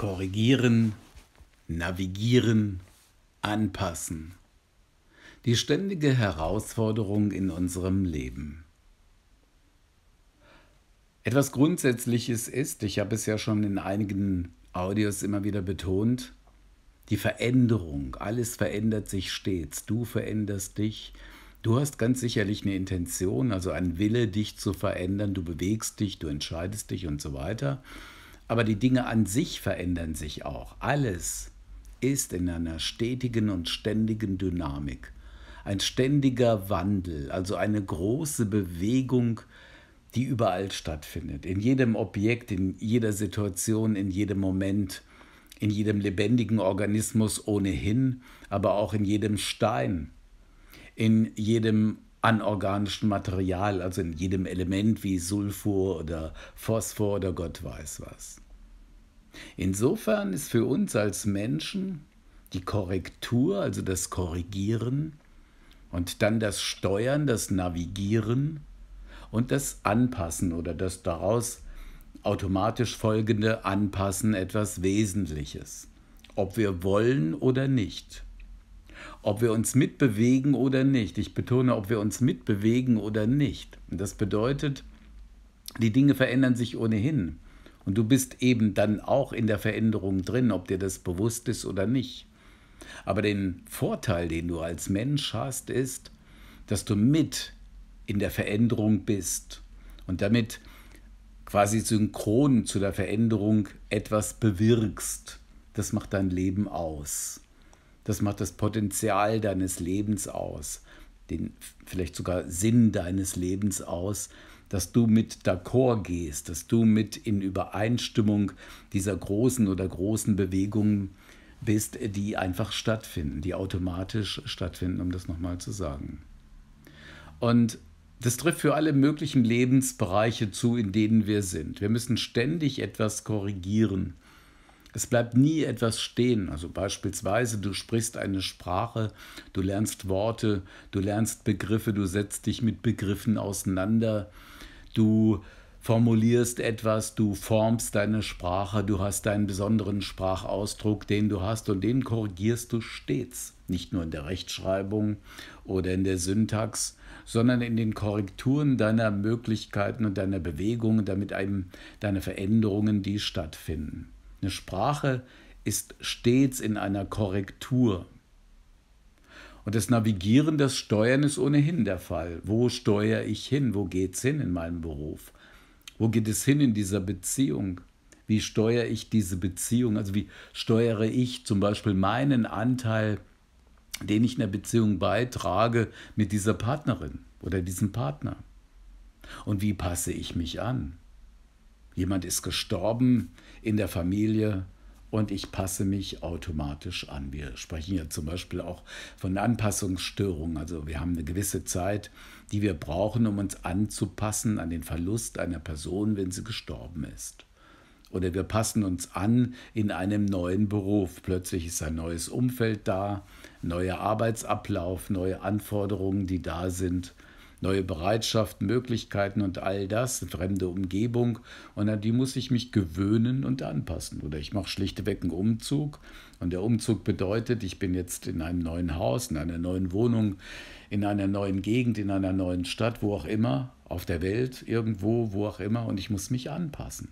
korrigieren, navigieren, anpassen. Die ständige Herausforderung in unserem Leben. Etwas Grundsätzliches ist, ich habe es ja schon in einigen Audios immer wieder betont, die Veränderung. Alles verändert sich stets. Du veränderst dich. Du hast ganz sicherlich eine Intention, also einen Wille, dich zu verändern. Du bewegst dich, du entscheidest dich und so weiter. Aber die Dinge an sich verändern sich auch. Alles ist in einer stetigen und ständigen Dynamik. Ein ständiger Wandel, also eine große Bewegung, die überall stattfindet. In jedem Objekt, in jeder Situation, in jedem Moment, in jedem lebendigen Organismus ohnehin, aber auch in jedem Stein, in jedem anorganischem Material, also in jedem Element wie Sulfur oder Phosphor oder Gott weiß was. Insofern ist für uns als Menschen die Korrektur, also das Korrigieren und dann das Steuern, das Navigieren und das Anpassen oder das daraus automatisch folgende Anpassen etwas Wesentliches, ob wir wollen oder nicht ob wir uns mitbewegen oder nicht. Ich betone, ob wir uns mitbewegen oder nicht. Und das bedeutet, die Dinge verändern sich ohnehin. Und du bist eben dann auch in der Veränderung drin, ob dir das bewusst ist oder nicht. Aber den Vorteil, den du als Mensch hast, ist, dass du mit in der Veränderung bist und damit quasi synchron zu der Veränderung etwas bewirkst. Das macht dein Leben aus. Das macht das Potenzial deines Lebens aus, den vielleicht sogar Sinn deines Lebens aus, dass du mit d'accord gehst, dass du mit in Übereinstimmung dieser großen oder großen Bewegungen bist, die einfach stattfinden, die automatisch stattfinden, um das nochmal zu sagen. Und das trifft für alle möglichen Lebensbereiche zu, in denen wir sind. Wir müssen ständig etwas korrigieren. Es bleibt nie etwas stehen. Also beispielsweise, du sprichst eine Sprache, du lernst Worte, du lernst Begriffe, du setzt dich mit Begriffen auseinander, du formulierst etwas, du formst deine Sprache, du hast deinen besonderen Sprachausdruck, den du hast und den korrigierst du stets. Nicht nur in der Rechtschreibung oder in der Syntax, sondern in den Korrekturen deiner Möglichkeiten und deiner Bewegungen, damit einem deine Veränderungen, die stattfinden. Eine Sprache ist stets in einer Korrektur. Und das Navigieren, das Steuern ist ohnehin der Fall. Wo steuere ich hin? Wo geht es hin in meinem Beruf? Wo geht es hin in dieser Beziehung? Wie steuere ich diese Beziehung? Also wie steuere ich zum Beispiel meinen Anteil, den ich in der Beziehung beitrage, mit dieser Partnerin oder diesem Partner? Und wie passe ich mich an? Jemand ist gestorben in der Familie und ich passe mich automatisch an. Wir sprechen ja zum Beispiel auch von Anpassungsstörungen. Also wir haben eine gewisse Zeit, die wir brauchen, um uns anzupassen an den Verlust einer Person, wenn sie gestorben ist. Oder wir passen uns an in einem neuen Beruf. Plötzlich ist ein neues Umfeld da, neuer Arbeitsablauf, neue Anforderungen, die da sind neue Bereitschaft, Möglichkeiten und all das, fremde Umgebung. Und an die muss ich mich gewöhnen und anpassen. Oder ich mache schlichtweg einen Umzug. Und der Umzug bedeutet, ich bin jetzt in einem neuen Haus, in einer neuen Wohnung, in einer neuen Gegend, in einer neuen Stadt, wo auch immer, auf der Welt, irgendwo, wo auch immer. Und ich muss mich anpassen.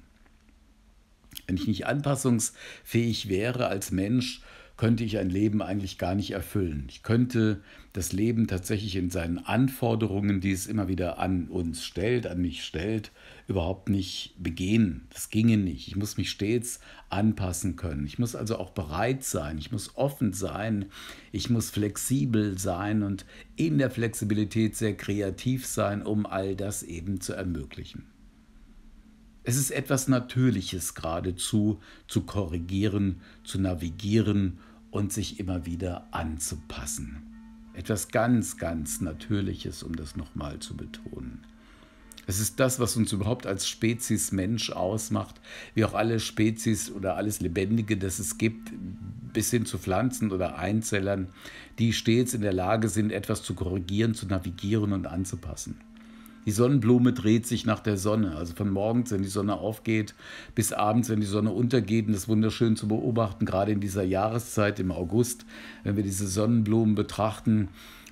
Wenn ich nicht anpassungsfähig wäre als Mensch, könnte ich ein Leben eigentlich gar nicht erfüllen. Ich könnte das Leben tatsächlich in seinen Anforderungen, die es immer wieder an uns stellt, an mich stellt, überhaupt nicht begehen. Das ginge nicht. Ich muss mich stets anpassen können. Ich muss also auch bereit sein. Ich muss offen sein. Ich muss flexibel sein und in der Flexibilität sehr kreativ sein, um all das eben zu ermöglichen. Es ist etwas Natürliches geradezu, zu korrigieren, zu navigieren und sich immer wieder anzupassen. Etwas ganz, ganz Natürliches, um das nochmal zu betonen. Es ist das, was uns überhaupt als Spezies Mensch ausmacht, wie auch alle Spezies oder alles Lebendige, das es gibt, bis hin zu Pflanzen oder Einzellern, die stets in der Lage sind, etwas zu korrigieren, zu navigieren und anzupassen. Die Sonnenblume dreht sich nach der Sonne. Also von morgens, wenn die Sonne aufgeht, bis abends, wenn die Sonne untergeht. Und das ist wunderschön zu beobachten, gerade in dieser Jahreszeit im August, wenn wir diese Sonnenblumen betrachten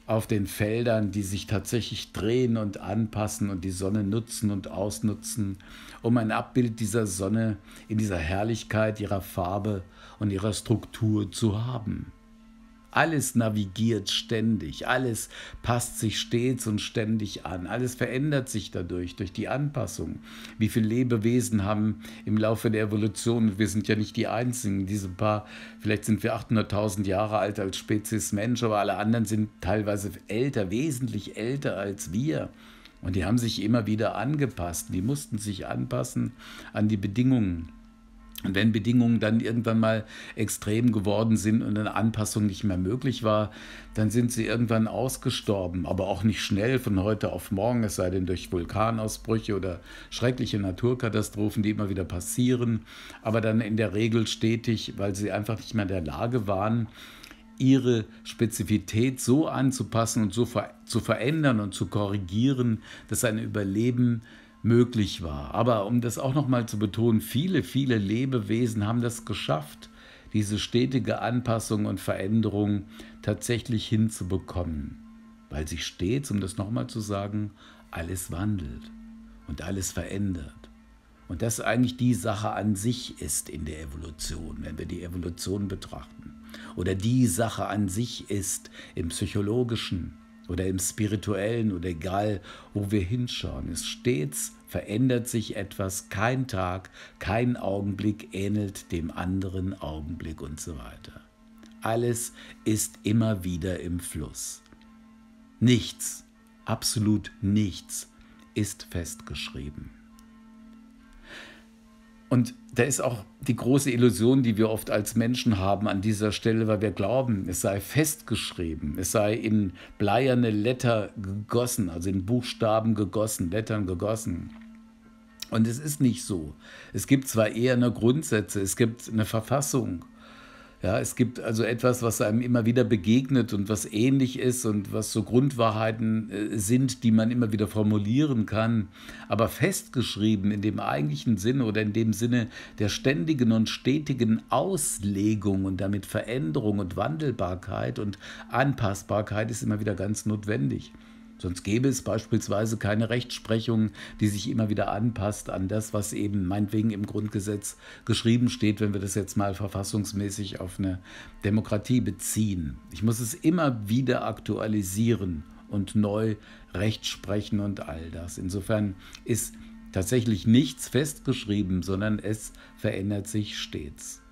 auf den Feldern, die sich tatsächlich drehen und anpassen und die Sonne nutzen und ausnutzen, um ein Abbild dieser Sonne in dieser Herrlichkeit ihrer Farbe und ihrer Struktur zu haben. Alles navigiert ständig, alles passt sich stets und ständig an, alles verändert sich dadurch, durch die Anpassung. Wie viele Lebewesen haben im Laufe der Evolution, wir sind ja nicht die Einzigen, diese paar, vielleicht sind wir 800.000 Jahre alt als Spezies Mensch, aber alle anderen sind teilweise älter, wesentlich älter als wir. Und die haben sich immer wieder angepasst, die mussten sich anpassen an die Bedingungen. Und wenn Bedingungen dann irgendwann mal extrem geworden sind und eine Anpassung nicht mehr möglich war, dann sind sie irgendwann ausgestorben, aber auch nicht schnell von heute auf morgen, es sei denn durch Vulkanausbrüche oder schreckliche Naturkatastrophen, die immer wieder passieren, aber dann in der Regel stetig, weil sie einfach nicht mehr in der Lage waren, ihre Spezifität so anzupassen und so ver zu verändern und zu korrigieren, dass ein Überleben äh, möglich war. Aber um das auch nochmal zu betonen, viele, viele Lebewesen haben das geschafft, diese stetige Anpassung und Veränderung tatsächlich hinzubekommen, weil sich stets, um das nochmal zu sagen, alles wandelt und alles verändert. Und das eigentlich die Sache an sich ist in der Evolution, wenn wir die Evolution betrachten. Oder die Sache an sich ist im psychologischen, oder im spirituellen oder egal, wo wir hinschauen, ist stets verändert sich etwas, kein Tag, kein Augenblick ähnelt dem anderen Augenblick und so weiter. Alles ist immer wieder im Fluss. Nichts, absolut nichts ist festgeschrieben. Und da ist auch die große Illusion, die wir oft als Menschen haben an dieser Stelle, weil wir glauben, es sei festgeschrieben, es sei in bleierne Letter gegossen, also in Buchstaben gegossen, Lettern gegossen. Und es ist nicht so. Es gibt zwar eher eine Grundsätze, es gibt eine Verfassung, ja, es gibt also etwas, was einem immer wieder begegnet und was ähnlich ist und was so Grundwahrheiten äh, sind, die man immer wieder formulieren kann, aber festgeschrieben in dem eigentlichen Sinne oder in dem Sinne der ständigen und stetigen Auslegung und damit Veränderung und Wandelbarkeit und Anpassbarkeit ist immer wieder ganz notwendig. Sonst gäbe es beispielsweise keine Rechtsprechung, die sich immer wieder anpasst an das, was eben meinetwegen im Grundgesetz geschrieben steht, wenn wir das jetzt mal verfassungsmäßig auf eine Demokratie beziehen. Ich muss es immer wieder aktualisieren und neu rechtsprechen und all das. Insofern ist tatsächlich nichts festgeschrieben, sondern es verändert sich stets.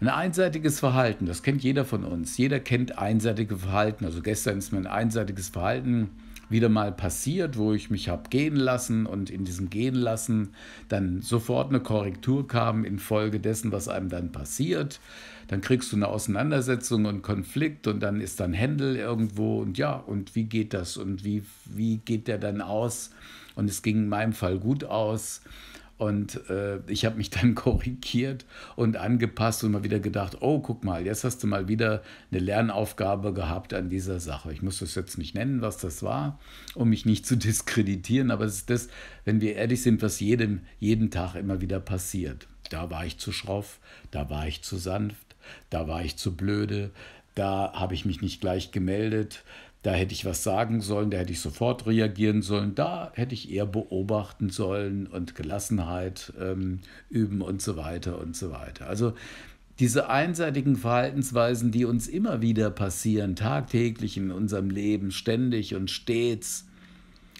Ein einseitiges Verhalten, das kennt jeder von uns. Jeder kennt einseitige Verhalten. Also gestern ist mir ein einseitiges Verhalten wieder mal passiert, wo ich mich habe gehen lassen und in diesem gehen lassen dann sofort eine Korrektur kam infolge dessen, was einem dann passiert. Dann kriegst du eine Auseinandersetzung und Konflikt und dann ist dann Händel irgendwo und ja, und wie geht das und wie, wie geht der dann aus? Und es ging in meinem Fall gut aus. Und äh, ich habe mich dann korrigiert und angepasst und mal wieder gedacht, oh, guck mal, jetzt hast du mal wieder eine Lernaufgabe gehabt an dieser Sache. Ich muss das jetzt nicht nennen, was das war, um mich nicht zu diskreditieren, aber es ist das, wenn wir ehrlich sind, was jedem, jeden Tag immer wieder passiert. Da war ich zu schroff, da war ich zu sanft, da war ich zu blöde, da habe ich mich nicht gleich gemeldet, da hätte ich was sagen sollen, da hätte ich sofort reagieren sollen, da hätte ich eher beobachten sollen und Gelassenheit ähm, üben und so weiter und so weiter. Also diese einseitigen Verhaltensweisen, die uns immer wieder passieren, tagtäglich in unserem Leben, ständig und stets,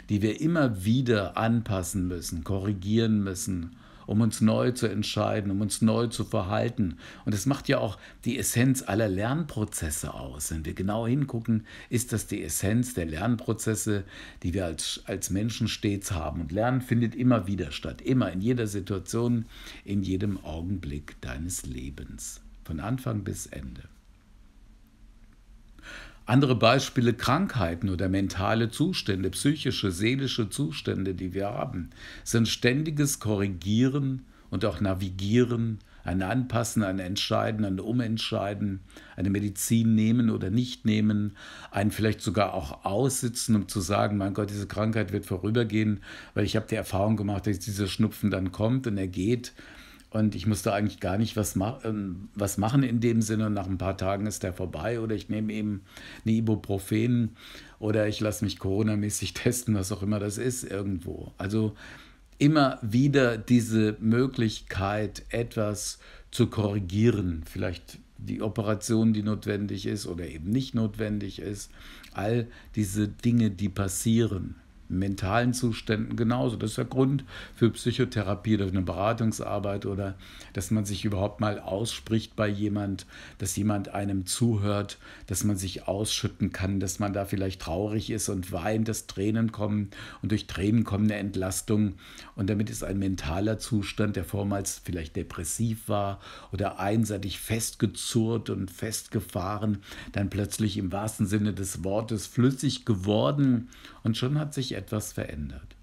die wir immer wieder anpassen müssen, korrigieren müssen, um uns neu zu entscheiden, um uns neu zu verhalten. Und das macht ja auch die Essenz aller Lernprozesse aus. Wenn wir genau hingucken, ist das die Essenz der Lernprozesse, die wir als, als Menschen stets haben. Und Lernen findet immer wieder statt, immer in jeder Situation, in jedem Augenblick deines Lebens, von Anfang bis Ende. Andere Beispiele Krankheiten oder mentale Zustände, psychische, seelische Zustände, die wir haben, sind ständiges Korrigieren und auch Navigieren, ein Anpassen, ein Entscheiden, ein Umentscheiden, eine Medizin nehmen oder nicht nehmen, ein vielleicht sogar auch aussitzen, um zu sagen, mein Gott, diese Krankheit wird vorübergehen, weil ich habe die Erfahrung gemacht, dass dieser Schnupfen dann kommt und er geht und ich musste eigentlich gar nicht was, ma ähm, was machen in dem Sinne. nach ein paar Tagen ist der vorbei oder ich nehme eben eine Ibuprofen oder ich lasse mich coronamäßig testen, was auch immer das ist, irgendwo. Also immer wieder diese Möglichkeit, etwas zu korrigieren. Vielleicht die Operation, die notwendig ist oder eben nicht notwendig ist. All diese Dinge, die passieren mentalen Zuständen genauso. Das ist der Grund für Psychotherapie oder eine Beratungsarbeit oder dass man sich überhaupt mal ausspricht bei jemand, dass jemand einem zuhört, dass man sich ausschütten kann, dass man da vielleicht traurig ist und weint, dass Tränen kommen und durch Tränen kommt eine Entlastung und damit ist ein mentaler Zustand, der vormals vielleicht depressiv war oder einseitig festgezurrt und festgefahren, dann plötzlich im wahrsten Sinne des Wortes flüssig geworden und schon hat sich etwas verändert.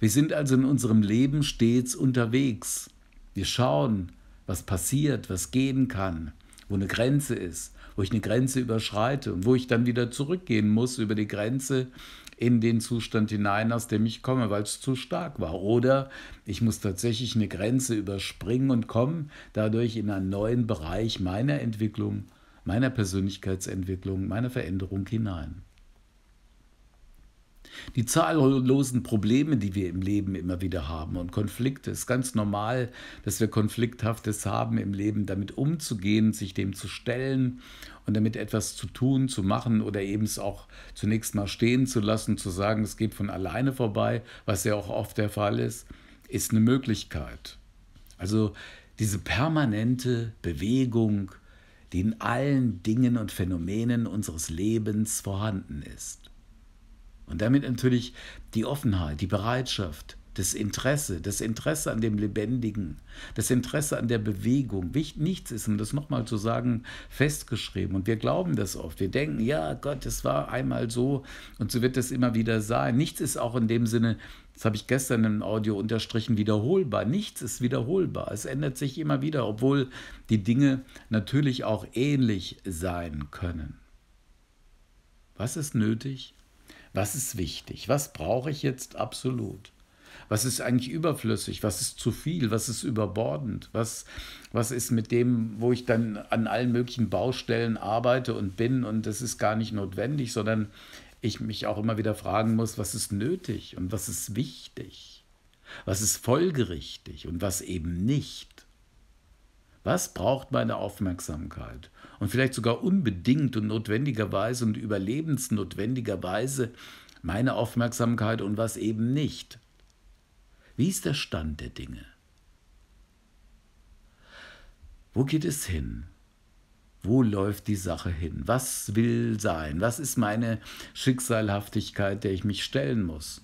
Wir sind also in unserem Leben stets unterwegs. Wir schauen, was passiert, was gehen kann, wo eine Grenze ist, wo ich eine Grenze überschreite und wo ich dann wieder zurückgehen muss über die Grenze in den Zustand hinein, aus dem ich komme, weil es zu stark war. Oder ich muss tatsächlich eine Grenze überspringen und komme dadurch in einen neuen Bereich meiner Entwicklung, meiner Persönlichkeitsentwicklung, meiner Veränderung hinein. Die zahllosen Probleme, die wir im Leben immer wieder haben und Konflikte, ist ganz normal, dass wir Konflikthaftes haben im Leben, damit umzugehen, sich dem zu stellen und damit etwas zu tun, zu machen oder eben es auch zunächst mal stehen zu lassen, zu sagen, es geht von alleine vorbei, was ja auch oft der Fall ist, ist eine Möglichkeit. Also diese permanente Bewegung, die in allen Dingen und Phänomenen unseres Lebens vorhanden ist. Und damit natürlich die Offenheit, die Bereitschaft, das Interesse, das Interesse an dem Lebendigen, das Interesse an der Bewegung. Nichts ist, um das nochmal zu sagen, festgeschrieben. Und wir glauben das oft. Wir denken, ja, Gott, es war einmal so und so wird es immer wieder sein. Nichts ist auch in dem Sinne, das habe ich gestern im Audio unterstrichen, wiederholbar. Nichts ist wiederholbar. Es ändert sich immer wieder, obwohl die Dinge natürlich auch ähnlich sein können. Was ist nötig? Was ist wichtig? Was brauche ich jetzt absolut? Was ist eigentlich überflüssig? Was ist zu viel? Was ist überbordend? Was, was ist mit dem, wo ich dann an allen möglichen Baustellen arbeite und bin und das ist gar nicht notwendig, sondern ich mich auch immer wieder fragen muss, was ist nötig und was ist wichtig? Was ist folgerichtig und was eben nicht? Was braucht meine Aufmerksamkeit? und vielleicht sogar unbedingt und notwendigerweise und überlebensnotwendigerweise meine Aufmerksamkeit und was eben nicht. Wie ist der Stand der Dinge? Wo geht es hin? Wo läuft die Sache hin? Was will sein? Was ist meine Schicksalhaftigkeit, der ich mich stellen muss?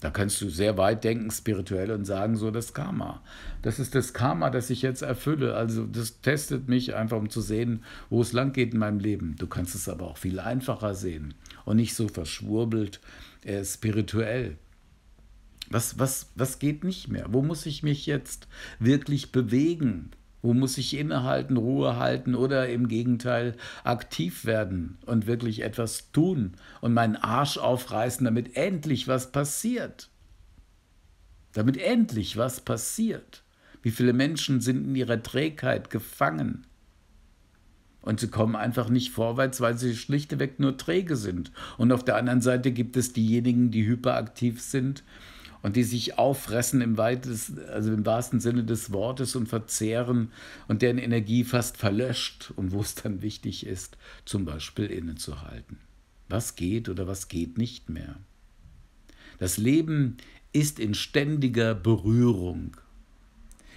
Da kannst du sehr weit denken, spirituell und sagen, so das Karma. Das ist das Karma, das ich jetzt erfülle. Also das testet mich einfach, um zu sehen, wo es lang geht in meinem Leben. Du kannst es aber auch viel einfacher sehen und nicht so verschwurbelt äh, spirituell. Was, was, was geht nicht mehr? Wo muss ich mich jetzt wirklich bewegen? Wo muss ich innehalten, Ruhe halten oder im Gegenteil aktiv werden und wirklich etwas tun und meinen Arsch aufreißen, damit endlich was passiert? Damit endlich was passiert. Wie viele Menschen sind in ihrer Trägheit gefangen? Und sie kommen einfach nicht vorwärts, weil sie schlichtweg nur träge sind. Und auf der anderen Seite gibt es diejenigen, die hyperaktiv sind, und die sich auffressen im weitesten, also im wahrsten Sinne des Wortes und verzehren und deren Energie fast verlöscht und wo es dann wichtig ist, zum Beispiel innezuhalten. Was geht oder was geht nicht mehr? Das Leben ist in ständiger Berührung,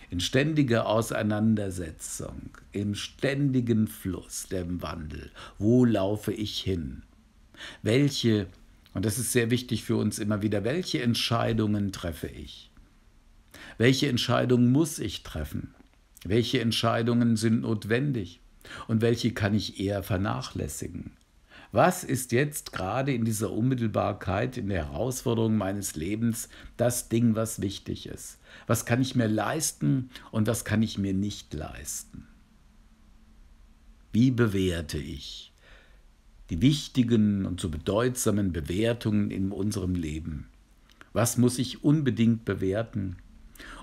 in ständiger Auseinandersetzung, im ständigen Fluss, dem Wandel. Wo laufe ich hin? Welche und das ist sehr wichtig für uns immer wieder. Welche Entscheidungen treffe ich? Welche Entscheidungen muss ich treffen? Welche Entscheidungen sind notwendig? Und welche kann ich eher vernachlässigen? Was ist jetzt gerade in dieser Unmittelbarkeit, in der Herausforderung meines Lebens das Ding, was wichtig ist? Was kann ich mir leisten und was kann ich mir nicht leisten? Wie bewerte ich? die wichtigen und so bedeutsamen Bewertungen in unserem Leben. Was muss ich unbedingt bewerten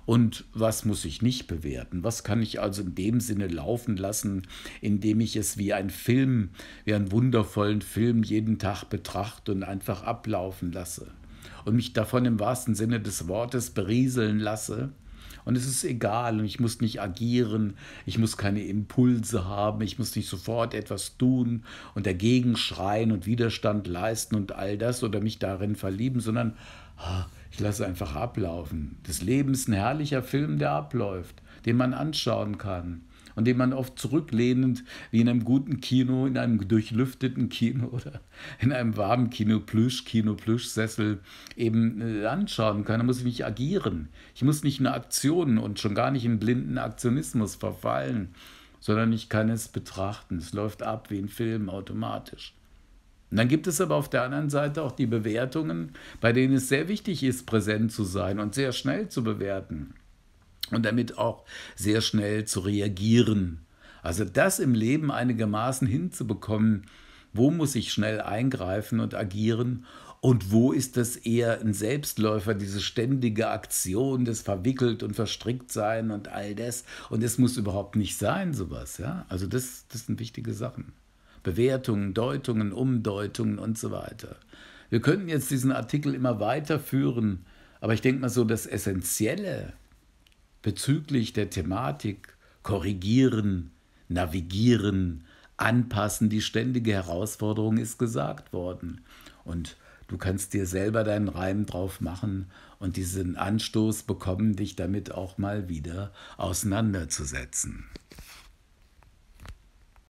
und was muss ich nicht bewerten? Was kann ich also in dem Sinne laufen lassen, indem ich es wie ein Film, wie einen wundervollen Film jeden Tag betrachte und einfach ablaufen lasse und mich davon im wahrsten Sinne des Wortes berieseln lasse und es ist egal und ich muss nicht agieren, ich muss keine Impulse haben, ich muss nicht sofort etwas tun und dagegen schreien und Widerstand leisten und all das oder mich darin verlieben, sondern ah, ich lasse einfach ablaufen. Das Leben ist ein herrlicher Film, der abläuft, den man anschauen kann und den man oft zurücklehnend wie in einem guten Kino, in einem durchlüfteten Kino oder in einem warmen Kino, Plüschkino, Plüschsessel eben äh, anschauen kann. Da muss ich nicht agieren. Ich muss nicht in Aktionen und schon gar nicht in blinden Aktionismus verfallen, sondern ich kann es betrachten. Es läuft ab wie ein Film automatisch. Und dann gibt es aber auf der anderen Seite auch die Bewertungen, bei denen es sehr wichtig ist, präsent zu sein und sehr schnell zu bewerten und damit auch sehr schnell zu reagieren. Also das im Leben einigermaßen hinzubekommen, wo muss ich schnell eingreifen und agieren und wo ist das eher ein Selbstläufer, diese ständige Aktion, das verwickelt und verstrickt sein und all das. Und es muss überhaupt nicht sein, sowas. Ja? Also das, das sind wichtige Sachen. Bewertungen, Deutungen, Umdeutungen und so weiter. Wir könnten jetzt diesen Artikel immer weiterführen, aber ich denke mal so, das Essentielle, bezüglich der Thematik korrigieren, navigieren, anpassen, die ständige Herausforderung ist gesagt worden. Und du kannst dir selber deinen Reim drauf machen und diesen Anstoß bekommen, dich damit auch mal wieder auseinanderzusetzen.